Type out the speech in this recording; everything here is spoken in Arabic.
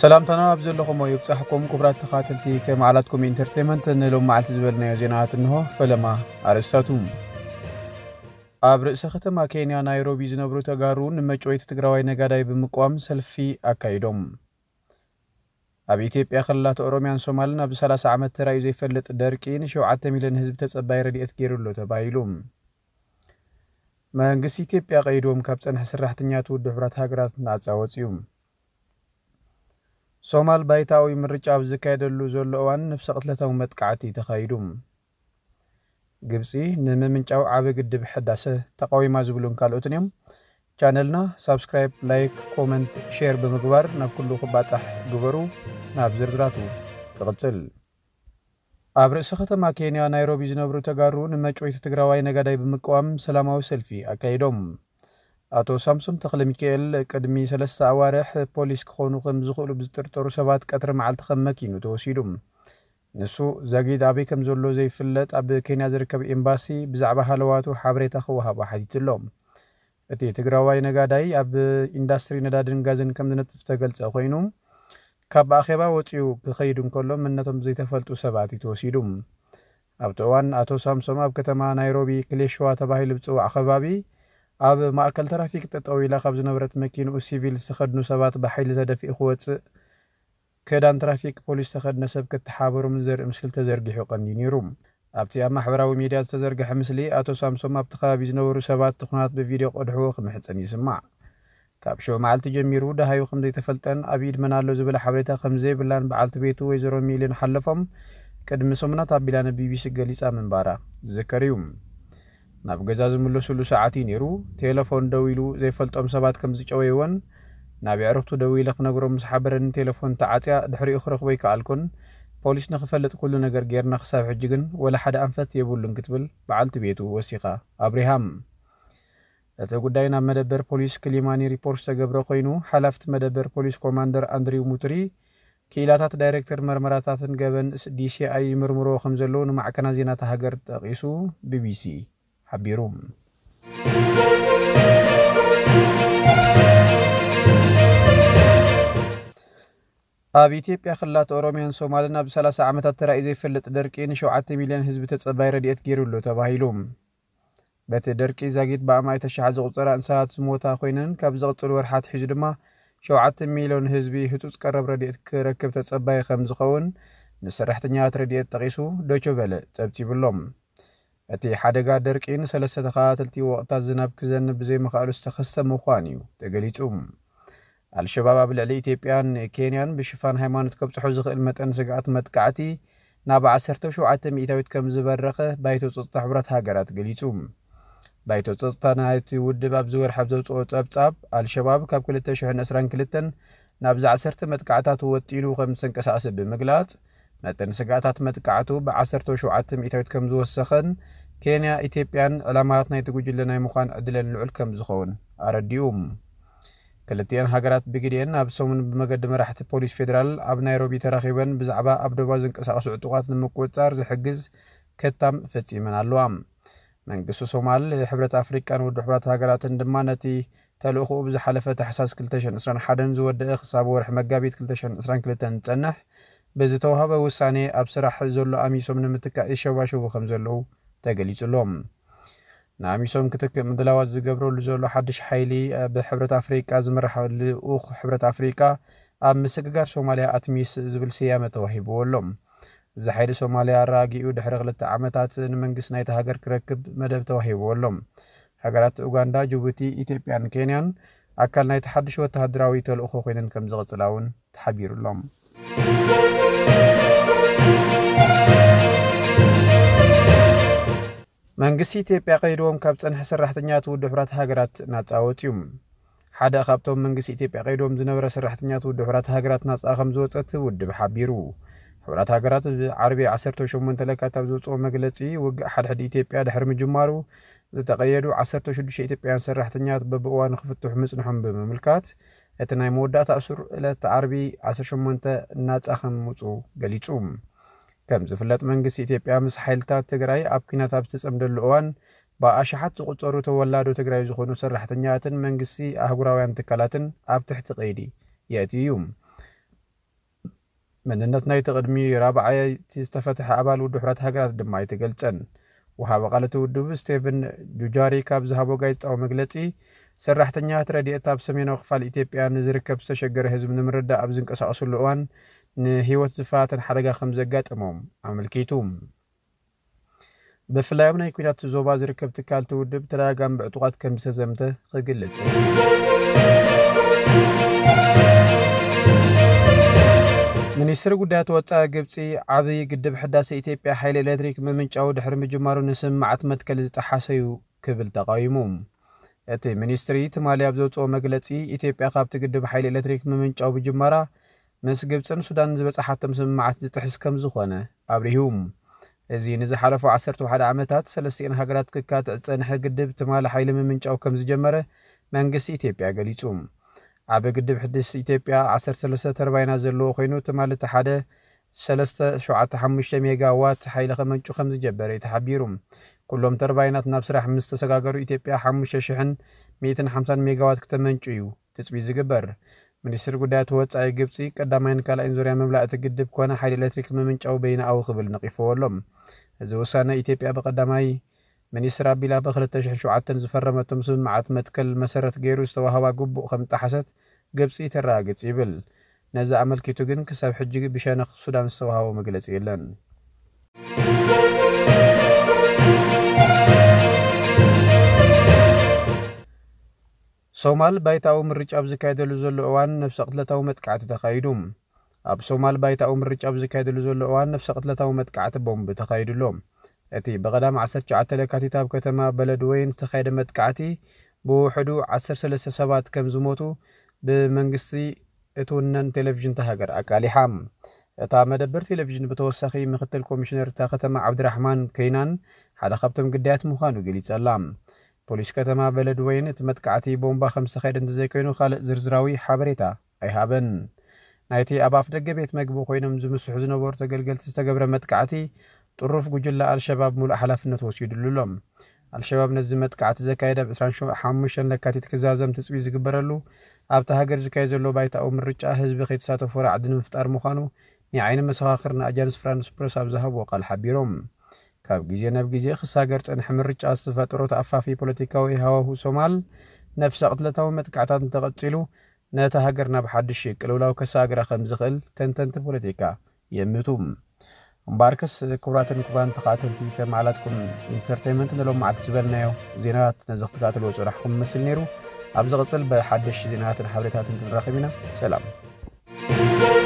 ሰላምታና ኣብዘለኹምዎ ይብፃሕኩም ክቡራት ተኻተልቲ ከይ መዓላትኩም ኢንተርቴንመንት ንሎም መዓልቲ ዝበልናዮ ዜናታት እንሆ ፈለማ ኣርእስታቱ ኣብ ርእሰ ከተማ ኬንያ ናይሮቢ ዝነብሩ ተጋሩ ንመጭወይቲ ትግራዋይ ነጋዳይ ብምቋም ሰልፊ ኣካይዶም ኣብ ኢትዮጵያ ክልላት ኦሮምያን ሶማልን ኣብ 30 ዓመት ተራእዩ ዘይፈልጥ ደርቂ ን7 ሚልዮን ህዝቢ ተጸባይ ረድኤት ገይሩሎ ተባሂሉ መንግስቲ ኢትዮጵያ ቀይድዎም ካብ ፀንሐ ስራሕተኛት ውድ ሕብራት ሃገራት እናፃወፅ እዩ ሶማል ባይታዊ ምርጫ ኣብ ዝካየደሉ ዘሎ እዋን ንብሰ ቅትለታዊ መጥቃዕቲ ተኻይዱ ግብፂ ንምምንጫው ዓብ ግድብ ሕዳሰ ተቃዊማ ዝብሉን ካልኦትን እዮም ቻነልና ሳብስክራይብ ላይክ ኮመንት ሼር ብምግባር ናብ ኩሉ ክባፃሕ ግበሩ ናብ ዝርዝራቱ ክቕፅል ኣብ ርእሲ ከተማ ኬንያ ናይሮቢ ዝነብሩ ተጋሩ ንመጭወይቲ ትግራዋይ ነጋዳይ ብምቀዋም ሰላማዊ ሰልፊ ኣካይዶም ኣቶ ሳምሶን ተኽለ ሚካኤል ቅድሚ ሰለስተ ኣዋርሕ ፖሊስ ክኾኑ ከም ዝኽእሉ ብዝጥርጠሩ ሰባት ቀትሪ መዓልቲ ከም መኪኑ ተወሲዱ ንሱ ዛጊድ ኣበይ ከም ዘሎ ዘይፍለጥ ኣብ ኬንያ ዝርከብ ኤምባሲ ብዛዕባ ሃለዋቱ ሓበሬታ ክወሃቦ ሓቲቱ ኣሎ እቲ ትግራዋይ ነጋዳይ ኣብ ኢንዳስትሪ ነዳድን ጋዝን ከም ዝነጥፍ ተገልጸ ኮይኑ ካብ ኣኼባ ወፂኡ ክኸይድ እንከሎ ምነቶም ዘይተፈልጡ ሰባት እዩ ተወሲዱ ኣብቲ እዋን ኣቶ ሳምሶም ኣብ ከተማ ናይሮቢ ክሌሽዋ ተባሂሉ ብፅዋዕ ከባቢ ኣብ ማእከል ትራፊክ ጠጠው ኢላ ካብ ዝነበረት መኪንኡ ሲቪል ዝተኸድኑ ሰባት ብሓይሊ ተደፊኡ ክወፅእ ክዳን ትራፊክ ፖሊስ ዝተኸድነ ሰብ ክትሓበሮምን ዘርኢ ምስሊ ተዘርጊሑ ቐንዩ ነይሩ ኣብቲ ኣብ ማሕበራዊ ሚድያ ዝተዘርግሐ ምስሊ ኣቶ ሳምሶም ኣብቲ ከባቢ ዝነበሩ ሰባት ትኹናት ብቪድዮ ቆድሕዎ ክምሕፀን ይስማዕ ካብ ሽዑ መዓልቲ ጀሚሩ ደሃዩ ከም ዘይተፈልጠን ኣብ ኢድ መን ኣሎ ዝብለ ሓበሬታ ከም ዘይብላን በዓልቲ ቤቱ ወይዘሮ ሚልን ሓለፎም ቅድሚ ሰሙናት ኣቢላ ንቢቢሲ ገሊጻ ምንባራ ዝዝከር እዩ ናብ ገዛ ዝምለሱሉ ሰዓት እዩ ነይሩ ቴሌፎን ደው ኢሉ ዘይፈልጦም ሰባት ከም ዝጨወይ እውን ናብ ዕርክቱ ደው ኢለ ክነግሮም ምስ ሓበረኒ ቴሌፎን ተዓፅያ ድሕሪኡ ክረኽቦ ይከኣልኩን ፖሊስ ንኽፈልጥ ኩሉ ነገር ጌርና ክሳብ ሕጂ ግን ወላ ሓደ ኣንፈት የብሉን ክትብል በዓልቲ ቤቱ ወሲኻ ኣብሪሃም እቲ ጉዳይ ናብ መደበር ፖሊስ ክሊማኒ ሪፖርት ዝተገብረ ኮይኑ ሓላፍቲ መደበር ፖሊስ ኮማንደር ኣንድሪው ሙትሪ ክኢላታት ዳይረክተር መርመራታትን ገበን ዲሲኣይ ይምርምሮ ከም ዘሎ ንማዕከና ዜናታ ሃገር ጠቒሱ ቢቢሲ Haberum. ኣብ ኢትዮጵያ ክልላት ኦሮምያን ሶማልን ኣብ 30 ዓመታት ተራእዩ ዘይፈልጥ ደርቂ ን7 ሚልዮን ህዝቢ ተጸባይ ረድኤት ገይሩሉ ተባሂሉ በቲ ደርቂ ዛጊት ብኣማይ ተሽሓ ዝቑፀራ እንስሳት ዝሞታ ኮይነን ካብ ዝቕፅሉ ወርሓት ሒዙ ድማ 7 ሚልዮን ህዝቢ ህጡፅ ቀረብ ረድኤት ክረክብ ተጸባይ ከም ዝኸውን ንሰራሕተኛታት ረድኤት ጠቒሱ ዶቸ በለ ጸብፂብሎም እቲ ሓደጋ ደርቂን ሰለስተ ተኸታተልቲ ወቕታት ዝናብ ክዘንብ ብዘይምኽኣሉ ዝተኸሰተ ምዃን እዩ ተገሊጹ ኣልሸባብ ኣብ ልዕሊ ኢትዮጵያን ኬንያን ብሽፋን ሃይማኖት ከብፅሖ ዝኽእል መጠን ስግኣት መጥቃዕቲ ናብ 17 ሚእታዊት ከም ዝበረኸ ባይቶ ፀጥታ ሕቡራት ሃገራት ገሊጹ ባይቶ ፀጥታ ናይቲ ውድብ ኣብዚ ወርሒ ኣብ ዘውፅኦ ጸብጻብ ኣልሸባብ ካብ 2022 ናብዚ 10 መጥቃዕታት ወጢሉ ከም ዝተንቀሳቐሰ ብምግላጽ نتن سگاتات متقعتو ب 17 ميتاوت كم زوسخن كينيا ايتيبيان علامات نايت گوجلنا مخان ادلن لعل كم ارديوم كلتيان هاجرات بگيرين اب سومن بمگد مرحت بوليس فيدرال اب تراخيبن بزعبا اب دوبا زنقساقس عطوقات نمقوصار زحگز كتام فتيمن علوام من قصو سومال حبرت افريقان ود حبرت هاجرات تلوخو بزحلفه تحساس كلتشن اسران حدن زود اخصاب ورح مگابيت كلتشن اسران كلتن تنح በዚ ተዋህበ ውሳኔ ኣብ ስራሕ ዘሎ ኣሚሶም ንምትካእ ይሸዋሸቡ ከም ዘለዉ ተገሊጹሎም ንኣሚሶም ክትክእ ምድላዋት ዝገብረሉ ዘሎ ሓድሽ ሓይሊ ብሕብረት ኣፍሪቃ ዝምራሕ ልኡኽ ሕብረት ኣፍሪቃ ኣብ ምስግጋር ሶማልያ ኣትሚስ ዝብል ስያመ ተዋሂብዎ ኣሎም እዚ ሓይሊ ሶማልያ ኣረጊኡ ድሕሪ ክልተ ዓመታት ንመንግስቲ ናይቲ ሃገር ክረክብ መደብ ተዋሂብዎ ኣሎም ሃገራት ኡጋንዳ ጅቡቲ ኢትዮጵያን ኬንያን ኣካል ናይቲ ሓድሽ ወተሃደራዊ ተልእኮ ኮይነን ከም ዝቕፅላ እውን ተሓቢሩሎም መንግስቲ ኢትዮጵያ ቀይድዎም ካብ ፀንሐ ሰራሕተኛ ውድብ ሕብራት ሃገራት ናፃወፅ እዩ ሓደ ካብቶም መንግስቲ ኢትዮጵያ ቀይድዎም ዝነበረ ሰራሕተኛ ውድብ ሕብራት ሃገራት ናፃ ከም ዝወፀት ውድብ ሓቢሩ ሕብራት ሃገራት ብዓርቢ 18 ለካት ኣብ ዝውፅኦ መግለፂ ውግእ ሓድሕድ ኢትዮጵያ ድሕሪ ምጅማሩ ዝተቐየዱ 16 ኢትዮጵያውያን ሰራሕተኛት በብእዋን ክፍቱሕ ምፅንሖም ብምምልካት እቲ ናይ መወዳእታ እሱር ዕለት ዓርቢ 18 እናፃ ከም ምፁ ገሊጹ ከም ዝፍለጥ መንግስቲ ኢትዮጵያ ምስ ሓይልታት ትግራይ ኣብ ኩናት ኣብ ዝተፀምደሉ እዋን ብኣሽሓት ዝቑፀሩ ተወላዶ ትግራይ ዝኾኑ ሰራሕተኛትን መንግስቲ ኣህጉራውያን ትካላትን ኣብ ትሕቲ ቀይዲ የእት እዩ መንነት ናይቲ ቅድሚ ራብዓይቲ ዝተፈትሐ ኣባል ውድ ሕራት ሃገራት ድማ ኣይትገልፀን وهابقالة ودوب ستيفن جوجاري كاب زهابو غايز أو مغلطي سرح تنيات ردي اتاب سمينو خفال إتيبيا نزركب سشقر هزب نمرد أبزن قصة أصول لقوان نهيوت زفاتن حرقة خمزقات أموم عملكيتوم بفلايم ناي كويدات زوبا زركب تكال تودب تراغام بعطوات كم سزمته خقلت ሚኒስትር ጉዳያት ወፃኢ ግብፂ ዓብዪ ግድብ ሕዳሴ ኢትዮጵያ ሓይሊ ኤሌክትሪክ ምምንጫው ድሕሪ ምጅማሩ ንስምዓት መትከል ዝተሓሰ እዩ ክብል ተቃዊሙ እቲ ሚኒስትሪ ትማሊ ኣብ ዘውፅኦ መግለፂ ኢትዮጵያ ካብቲ ግድብ ሓይሊ ኤሌክትሪክ ምምንጫው ብጅማራ ምስ ግብፅን ሱዳን ዝበፅሓቶም ስምምዓት ዝጥሕስ ከም ዝኾነ ኣብሪሁ እዚ ንዝሓለፉ 11 ዓመታት ሰለስቲአን ሃገራት ክካትዕ ፀንሐ ግድብ ትማሊ ሓይሊ ምምንጫው ከም ዝጀመረ መንግስቲ ኢትዮጵያ ገሊጹ ኣብ ግድብ ሕድስ ኢትዮጵያ 13 ተርባይና ዘለዎ ኮይኑ ትማሊ እቲ ሓደ 375 ሜጋ ዋት ሓይሊ ከመንጩ ከም ዝጀበረ እዩ ተሓቢሩ ኩሎም ተርባይናት ናብ ስራሕ ምስ ተሰጋገሩ ኢትዮጵያ 5150 ሜጋዋት ክተመንጩ እዩ ትፅቢት ዝግበር ሚኒስትሪ ጉዳያት ወፃኢ ግብፂ ቀዳማይን ካልኣይን ዙርያ ምምላእ እቲ ግድብ ኮነ ሓይሊ ኤሌክትሪክ ምምንጫው በይናኣዊ ክብል ነቒፍዎ ኣሎ እዚ ውሳነ ኢትዮጵያ ብቀዳማይ من يسرى بلا بخل ተሸሽዓተ ዝፈረመቶም ስምምዓት መትከል መሰረት ገይሩ ዝተዋህባ ግቡእ ከም ጣሓሰት ግብፂ ትረጋግፅ ይብል ነዚ ኣመልኪቱ ግን ክሳብ ሕጂ ብሸነኽ ሱዳን ዝተዋህቦ መግለፂ የለን ሶማል ባይታዊ ምርጫ ኣብ ዝካየደሉ ዘሎ እዋን ነፍሰ ቅትለታዊ መጥቃዕቲ ተኻይዱ ኣብ ሶማል ባይታዊ ምርጫ ኣብ ዝካየደሉ ዘሎ እዋን ነፍሰ ቅትለታዊ መጥቃዕቲ ቦምቢ ተኻይዱሎ እቲ ብቐዳም 19 ካቲት ኣብ ከተማ በለድወይን ዝተኻየደ መጥቃዕቲ ብውሕዱ 13 ሰባት ከም ዝሞቱ ብመንግስቲ እትውነን ቴሌቭዥን ተሃገር ኣቃሊሓ እታ መደበር ቴሌቭዥን ብተወሳኺ ምክትል ኮሚሽነር እታ ከተማ ዓብድራሕማን ከይናን ሓደ ካብቶም ግዳያት ምዃኑ ገሊጸ ኣላ ፖሊስ ከተማ በለድ ወይን እቲ መጥቃዕቲ ቦምባ ከም ዝተኸይደ እንተዘይኮይኑ ካልእ ዝርዝራዊ ሓበሬታ ኣይሃበን ናይቲ ኣብ ኣፍ ደገ ቤት መግቢ ኮይኖም ዝምስሑ ዝነበሩ ተገልገልቲ ዝተገብረ መጥቃዕቲ ጥሩፍ ጉጅለ ኣልሸባብ ሙሉእ ሓላፍነት ወሲዱሉ ኣሎም ኣልሸባብ ነዚ መጥቃዕቲ ዘካየድ ኣብ 25 ለካቲት ክዛዘም ትፅቢት ዝግበረሉ ኣብቲ ሃገር ዝካየድ ዘሎ ባይታዊ ምርጫ ህዝቢ ከይተሳተፎ ራዕዲ ንምፍጣር ምዃኑ ንዓይኒ መሰኻኽር ንኣጃንስ ፍራንስ ፕረስ ኣብ ዝሃቦ ቃል ሓቢሮም ካብ ግዜ ናብ ግዜ ክሳገር ፅንሒ ምርጫ ዝተፈጥሮ ተኣፋፊ ፖለቲካዊ ሃዋሁ ሶማል ነፍሲ ቅትለታዊ መጥቃዕታት እንተቐፂሉ ነቲ ሃገር ናብ ሓድሽ ቅልውላው ከሳግራ ከም ዝኽእል ተንተንቲ ፖለቲካ የምቱ باركس كبرات الكبران تقاتل تيكا معلاتكم انترتينمنت نلوم مع الزبال نايو زينات نزق تقاتل وجو رحكم مثل نيرو أبزغ بحدش زينات الحابريتات انتن سلام